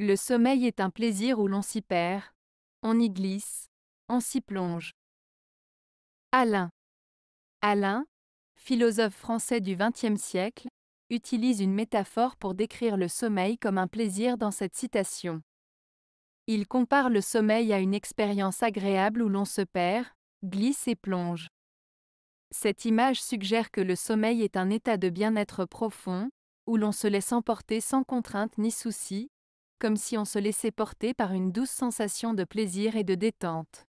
Le sommeil est un plaisir où l'on s'y perd, on y glisse, on s'y plonge. Alain. Alain, philosophe français du XXe siècle, utilise une métaphore pour décrire le sommeil comme un plaisir dans cette citation. Il compare le sommeil à une expérience agréable où l'on se perd, glisse et plonge. Cette image suggère que le sommeil est un état de bien-être profond, où l'on se laisse emporter sans contrainte ni souci, comme si on se laissait porter par une douce sensation de plaisir et de détente.